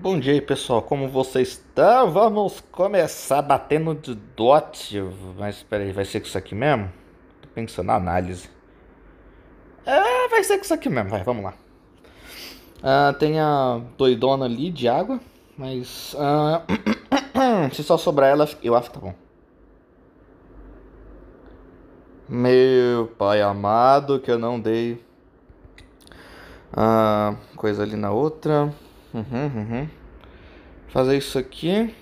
Bom dia pessoal, como vocês estão? Vamos começar batendo de dot. Mas espera aí, vai ser com isso aqui mesmo? Tô pensando na análise. É, vai ser com isso aqui mesmo, vai, vamos lá. Ah, tem a doidona ali de água, mas ah, se só sobrar ela, eu acho que tá bom. Meu pai amado, que eu não dei ah, coisa ali na outra. Uhum, uhum. Fazer isso aqui.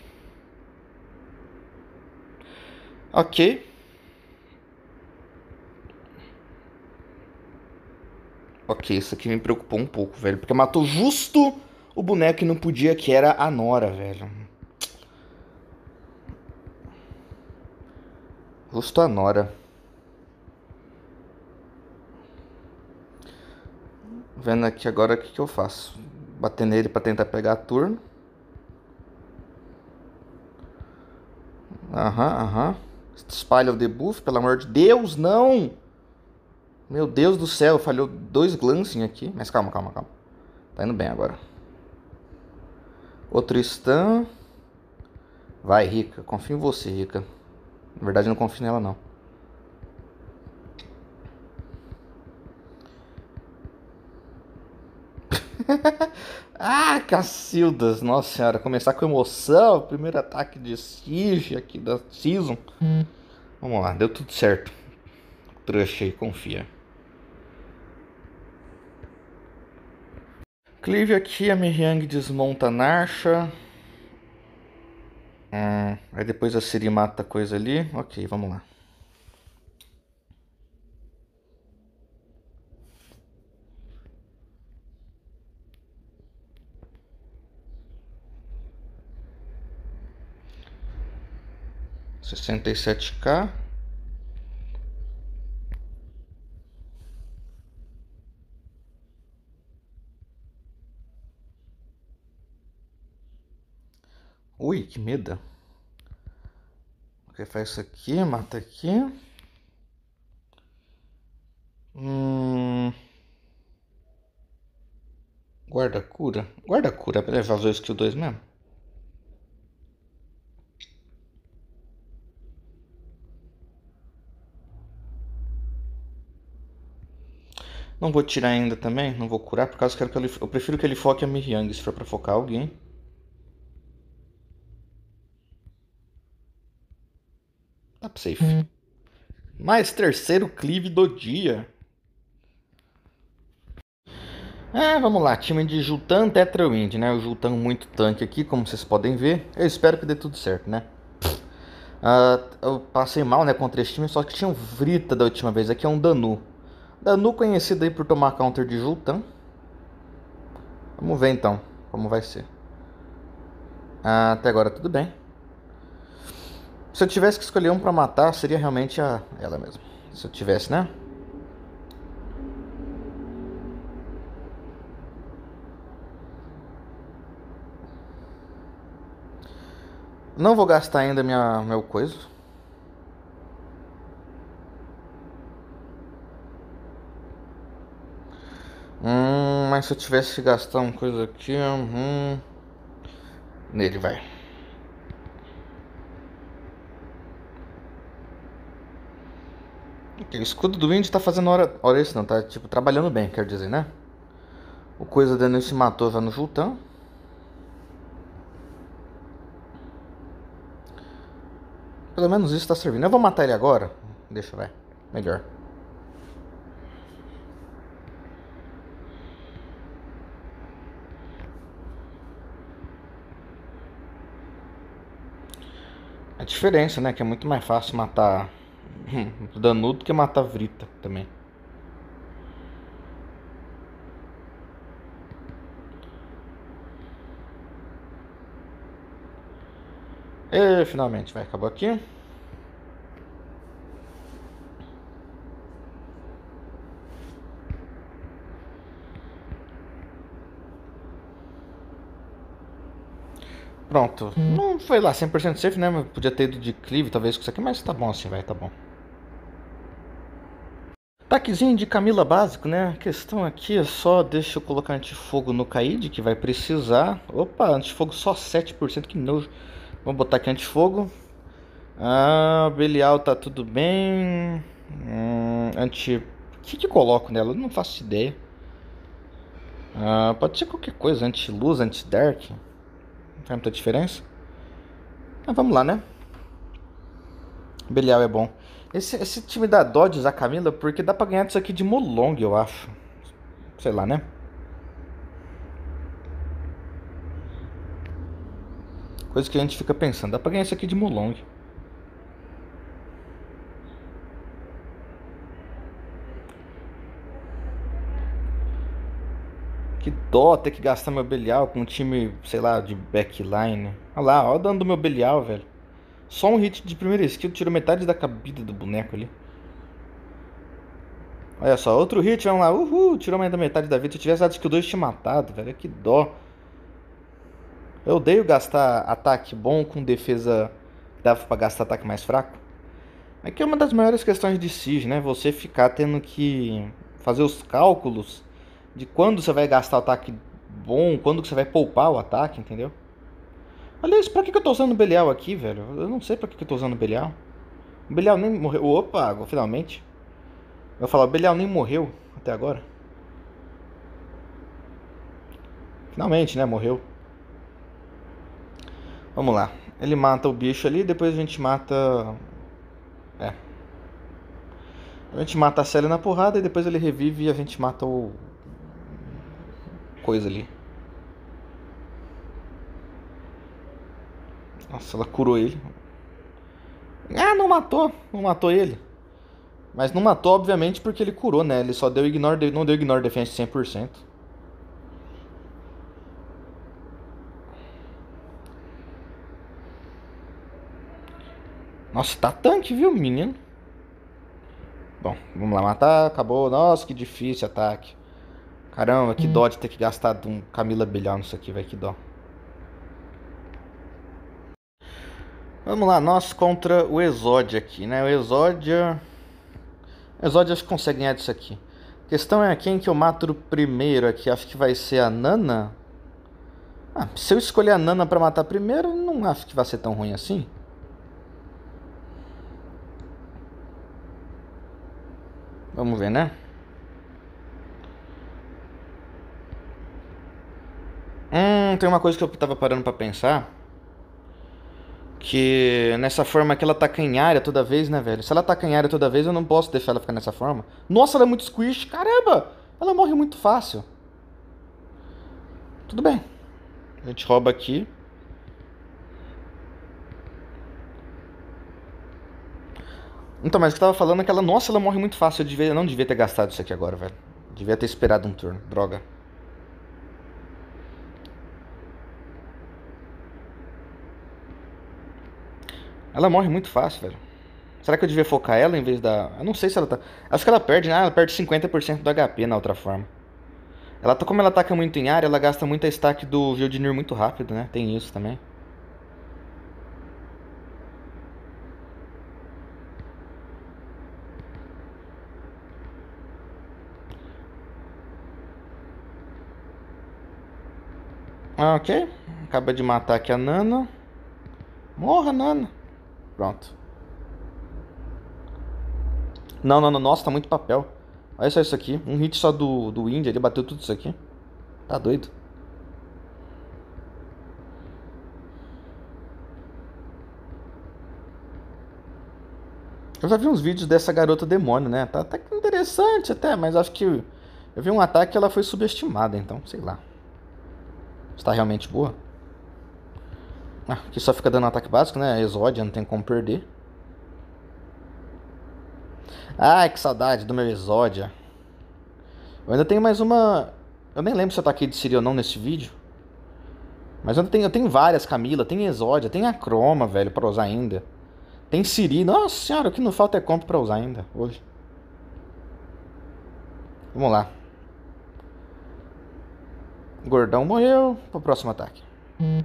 Ok. Ok, isso aqui me preocupou um pouco, velho. Porque matou justo o boneco que não podia, que era a Nora, velho. Justo a Nora. Vendo aqui agora o que, que eu faço bater nele para tentar pegar turno. Aham, aham. Espalha o debuff, pelo amor de Deus, não! Meu Deus do céu, falhou dois glancing aqui. Mas calma, calma, calma. Tá indo bem agora. Outro stun. Vai, Rica. Confio em você, Rica. Na verdade, não confio nela, não. ah, Cacildas, nossa senhora, começar com emoção, primeiro ataque de Siege aqui da Season. Hum. Vamos lá, deu tudo certo. Trouxa aí, confia. Clive aqui, a Mihang desmonta a Narsha. Hum, aí depois a Siri mata a coisa ali. Ok, vamos lá. 67K. Ui, que medo. Porque faz isso aqui, mata aqui. Hum... Guarda cura. Guarda cura pra levar os dois o 2 mesmo. Não vou tirar ainda também, não vou curar, por causa que eu, que ele, eu prefiro que ele foque a Miryang, se for pra focar alguém. Up tá safe. Hum. Mais terceiro clive do dia. É, vamos lá, time de Jutan Tetra Wind, né? O Jutan muito tanque aqui, como vocês podem ver. Eu espero que dê tudo certo, né? Uh, eu passei mal, né, contra esse time, só que tinha um Vrita da última vez. Aqui é um Danu. Danu conhecido aí por tomar counter de Jultan. Tá? Vamos ver então como vai ser. Ah, até agora tudo bem. Se eu tivesse que escolher um para matar, seria realmente a ela mesma. Se eu tivesse, né? Não vou gastar ainda minha meu coisa. mas se eu tivesse que gastar uma coisa aqui, hum, nele vai. O escudo do índio tá fazendo hora, hora isso não, tá tipo trabalhando bem, quer dizer, né? O coisa dando se matou já tá no Jultão. Pelo menos isso tá servindo. Eu vou matar ele agora. Deixa, vai. Melhor. diferença, né? Que é muito mais fácil matar Danudo que matar Vrita também. E finalmente vai acabar aqui. Pronto. Não foi lá 100% safe, né? Mas podia ter ido de Clive, talvez, com isso aqui, mas tá bom assim, vai, tá bom. Taquezinho de Camila básico, né? A questão aqui é só deixa eu colocar antifogo no Kaid, que vai precisar. Opa, antifogo só 7%, que nojo. Vamos botar aqui antifogo. Ah, Belial tá tudo bem. Hum, anti... O que que coloco nela? Eu não faço ideia. Ah, pode ser qualquer coisa, anti-luz, anti-dark. Não faz muita diferença. Mas ah, vamos lá, né? Belial é bom. Esse, esse time dá Dodge de usar Camila porque dá pra ganhar disso aqui de Molong, eu acho. Sei lá, né? Coisa que a gente fica pensando. Dá pra ganhar isso aqui de Molong. Que dó ter que gastar meu Belial com um time, sei lá, de backline. Olha lá, olha o dano do meu Belial, velho. Só um hit de primeira skill tirou metade da cabida do boneco ali. Olha só, outro hit, vamos lá. Uhul, tirou mais da metade da vida. Se eu tivesse dado skill 2, tinha matado, velho. Que dó. Eu odeio gastar ataque bom com defesa que dava pra gastar ataque mais fraco. Aqui é uma das maiores questões de siege, né? Você ficar tendo que fazer os cálculos de quando você vai gastar o ataque bom, quando você vai poupar o ataque, entendeu? Aliás, pra que, que eu tô usando o Belial aqui, velho? Eu não sei pra que, que eu tô usando o Belial. O Belial nem morreu. Opa, finalmente. Eu vou falar, o Belial nem morreu até agora. Finalmente, né? Morreu. Vamos lá. Ele mata o bicho ali, depois a gente mata... É. A gente mata a Célia na porrada e depois ele revive e a gente mata o coisa ali. Nossa, ela curou ele. Ah, não matou. Não matou ele. Mas não matou, obviamente, porque ele curou, né? Ele só deu ignore, não deu ignore defense 100%. Nossa, tá tanque, viu, menino? Bom, vamos lá matar. Acabou. Nossa, que difícil ataque. Caramba, que hum. dó de ter que gastar de um Camila Bilhão nisso aqui, vai que dó. Vamos lá, nós contra o Exódia aqui, né? O Exódia... O Exódia acho que consegue ganhar disso aqui. A questão é quem que eu mato primeiro aqui. Acho que vai ser a Nana. Ah, se eu escolher a Nana pra matar primeiro, não acho que vai ser tão ruim assim. Vamos ver, né? Hum, tem uma coisa que eu tava parando para pensar. Que nessa forma que ela tá canhária toda vez, né, velho? Se ela tá canhária toda vez, eu não posso deixar ela ficar nessa forma. Nossa, ela é muito squish, caramba! Ela morre muito fácil. Tudo bem. A gente rouba aqui. Então, mas o que eu tava falando é que ela, nossa, ela morre muito fácil. Eu, devia, eu não devia ter gastado isso aqui agora, velho. Devia ter esperado um turno. Droga. Ela morre muito fácil, velho. Será que eu devia focar ela em vez da. Eu não sei se ela tá. Acho que ela perde, né? ela perde 50% do HP na outra forma. Ela, tá, como ela ataca muito em área, ela gasta muito stack do Vildinir muito rápido, né? Tem isso também. Ah, ok. Acaba de matar aqui a Nana. Morra, Nana. Pronto. Não, não, não. Nossa, tá muito papel. Olha só isso aqui. Um hit só do, do India. Ele bateu tudo isso aqui. Tá doido. Eu já vi uns vídeos dessa garota demônio, né? Tá, até interessante até, mas acho que eu vi um ataque e ela foi subestimada, então, sei lá. Está realmente boa? Aqui ah, só fica dando ataque básico, né? Exódia, não tem como perder. Ai, que saudade do meu Exódia. Eu ainda tenho mais uma... Eu nem lembro se eu aqui de Siri ou não nesse vídeo. Mas eu tenho, eu tenho várias Camila, tem Exódia, tem a Croma, velho, pra usar ainda. Tem Siri. Nossa senhora, o que não falta é compra pra usar ainda, hoje. Vamos lá. Gordão morreu. Pro próximo ataque. Hum.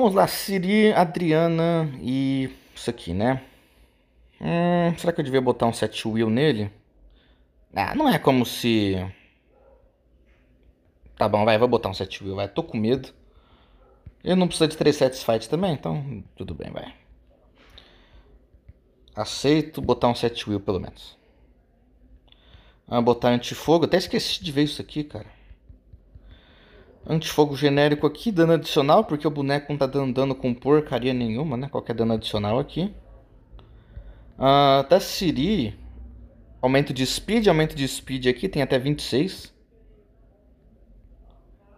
Vamos lá, Siri, Adriana e isso aqui, né? Hum, será que eu devia botar um set wheel nele? Ah, não é como se... Tá bom, vai, vou botar um set wheel, vai. Tô com medo. Ele não precisa de três sets fight também, então tudo bem, vai. Aceito botar um set wheel, pelo menos. Ah, botar antifogo. Até esqueci de ver isso aqui, cara. Antifogo genérico aqui, dano adicional, porque o boneco não tá dando dano com porcaria nenhuma, né? Qualquer dano adicional aqui. Uh, Siri, aumento de speed, aumento de speed aqui, tem até 26.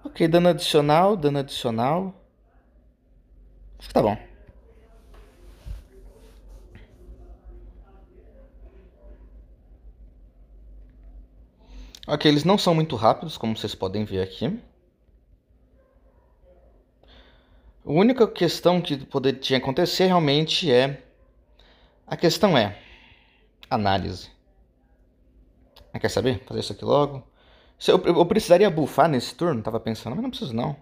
Ok, dano adicional, dano adicional. Acho que tá bom. Ok, eles não são muito rápidos, como vocês podem ver aqui. A única questão que poderia acontecer realmente é. A questão é. Análise. Ah, quer saber? fazer isso aqui logo. Eu, eu, eu, precisaria bufar nesse turno? Tava pensando, mas não preciso não.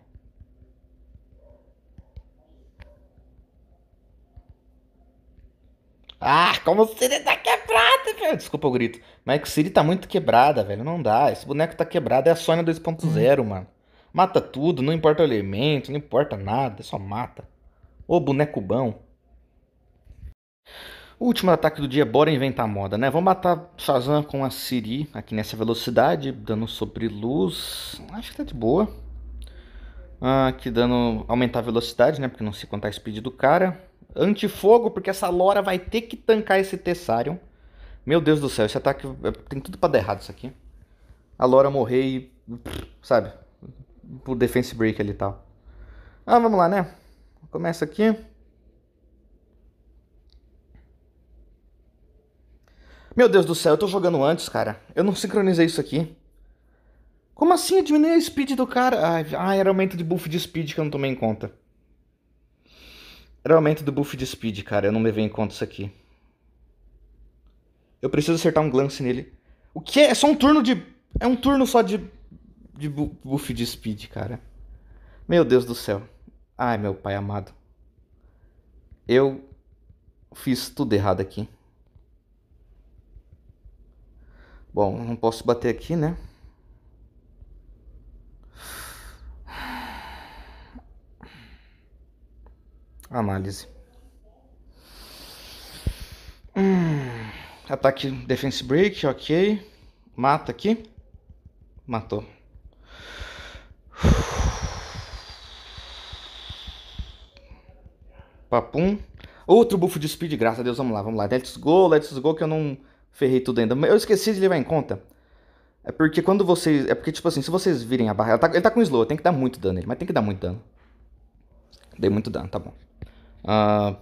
Ah, como o Siri tá quebrada, velho. Desculpa o grito. Mas é que o Siri tá muito quebrada, velho. Não dá. Esse boneco tá quebrado. É a Sônia 2.0, mano. Mata tudo, não importa o elemento, não importa nada, só mata. Ô boneco bom. último ataque do dia, bora inventar moda, né? Vamos matar Shazam com a Siri aqui nessa velocidade, dando sobre luz. Acho que tá de boa. Ah, aqui dando. aumentar a velocidade, né? Porque não sei quanto é a speed do cara. Antifogo, porque essa Lora vai ter que tancar esse Tessarion. Meu Deus do céu, esse ataque. Eh, tem tudo pra dar errado isso aqui. A Lora morrer e. Sabe? pro defense break ali e tal. Ah, vamos lá, né? Começa aqui. Meu Deus do céu, eu tô jogando antes, cara. Eu não sincronizei isso aqui. Como assim? Diminuir a speed do cara? Ah, era aumento de buff de speed que eu não tomei em conta. Era aumento do buff de speed, cara. Eu não levei em conta isso aqui. Eu preciso acertar um glance nele. O que? É só um turno de... É um turno só de de buff de speed, cara. Meu Deus do céu. Ai, meu pai amado. Eu fiz tudo errado aqui. Bom, não posso bater aqui, né? Análise. Hum, ataque defense break, ok. Mata aqui. Matou. Papum. Outro bufo de speed, graças a Deus. Vamos lá, vamos lá. Let's go, let's go, que eu não ferrei tudo ainda. Eu esqueci de levar em conta. É porque quando vocês. É porque, tipo assim, se vocês virem a barra. Tá, ele tá com slow, tem que dar muito dano ele, mas tem que dar muito dano. Dei muito dano, tá bom. Uh,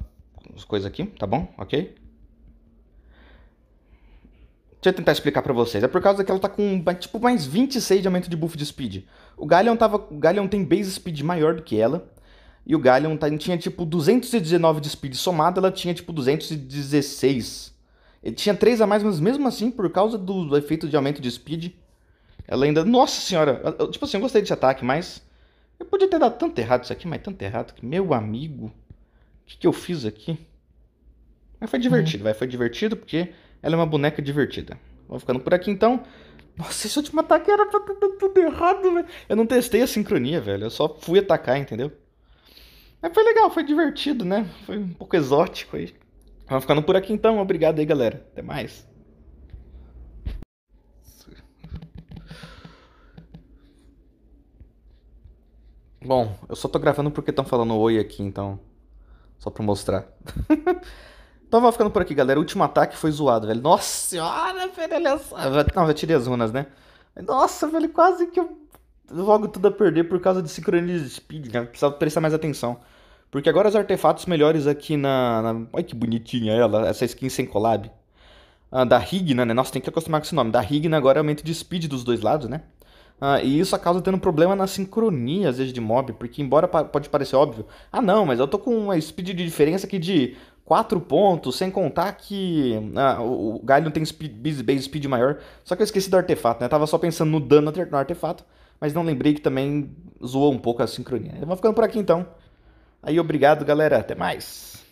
as coisas aqui, tá bom? Ok. Deixa eu tentar explicar pra vocês. É por causa que ela tá com, tipo, mais 26 de aumento de buff de speed. O Galion tava, o tem base speed maior do que ela. E o Gallion tá, tinha tipo 219 de speed somada, ela tinha tipo 216. Ele tinha 3 a mais, mas mesmo assim, por causa do, do efeito de aumento de speed, ela ainda. Nossa senhora! Eu, tipo assim, eu gostei desse ataque, mas. Eu podia ter dado tanto errado isso aqui, mas tanto errado que. Meu amigo! O que, que eu fiz aqui? Mas foi divertido, hum. vai. Foi divertido porque ela é uma boneca divertida. Vou ficando por aqui então. Nossa, esse último ataque era pra tudo, tudo errado, velho. Eu não testei a sincronia, velho. Eu só fui atacar, entendeu? Mas foi legal, foi divertido, né? Foi um pouco exótico aí. Vamos ficando por aqui então. Obrigado aí, galera. Até mais. Bom, eu só tô gravando porque estão falando oi aqui, então. Só pra mostrar. então vai ficando por aqui, galera. O último ataque foi zoado, velho. Nossa senhora, velho. Olha só. Não, eu tirei as runas, né? Nossa, velho, quase que eu logo tudo a perder por causa de sincronia de speed, né? Precisava prestar mais atenção. Porque agora os artefatos melhores aqui na, na... Olha que bonitinha ela, essa skin sem collab. Ah, da Rigna, né? Nossa, tem que acostumar com esse nome. Da Rigna agora é aumento de speed dos dois lados, né? Ah, e isso acaba tendo problema na sincronia, às vezes, de mob, porque embora pa pode parecer óbvio, ah não, mas eu tô com uma speed de diferença aqui de 4 pontos, sem contar que ah, o, o Galho tem speed, base speed maior, só que eu esqueci do artefato, né? Eu tava só pensando no dano no artefato, mas não lembrei que também zoou um pouco a sincronia. Vamos ficando por aqui então. Aí, obrigado, galera. Até mais.